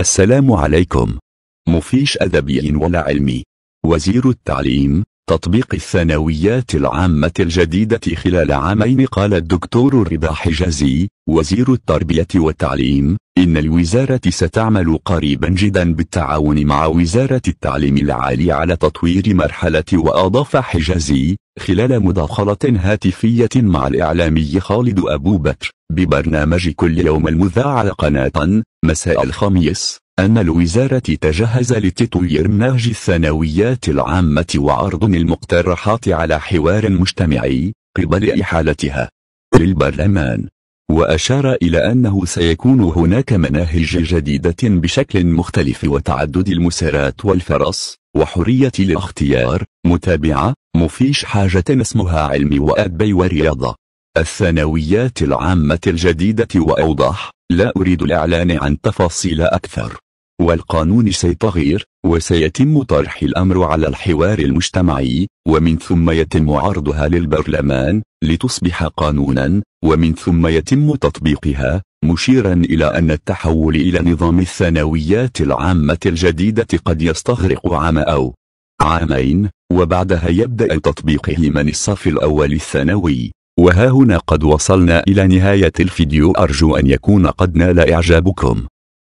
السلام عليكم مفيش أدبي ولا علمي وزير التعليم تطبيق الثانويات العامة الجديدة خلال عامين قال الدكتور رضا حجازي وزير التربية والتعليم إن الوزارة ستعمل قريبا جدا بالتعاون مع وزارة التعليم العالي على تطوير مرحلة وأضاف حجازي خلال مداخلة هاتفية مع الإعلامي خالد أبو بكر ببرنامج كل يوم المذاع على قناة مساء الخميس أن الوزارة تجهز لتطوير نهج الثانويات العامة وعرض المقترحات على حوار مجتمعي قبل إحالتها للبرلمان وأشار إلى أنه سيكون هناك مناهج جديدة بشكل مختلف وتعدد المسارات والفرص وحرية الاختيار متابعة مفيش حاجة اسمها علم وأدب ورياضة الثانويات العامة الجديدة وأوضح لا أريد الإعلان عن تفاصيل أكثر والقانون سيتغير وسيتم طرح الأمر على الحوار المجتمعي ومن ثم يتم عرضها للبرلمان لتصبح قانونا ومن ثم يتم تطبيقها مشيرا إلى أن التحول إلى نظام الثانويات العامة الجديدة قد يستغرق عام أو عامين وبعدها يبدأ تطبيقه من الصف الأول الثانوي وها هنا قد وصلنا إلى نهاية الفيديو أرجو أن يكون قد نال إعجابكم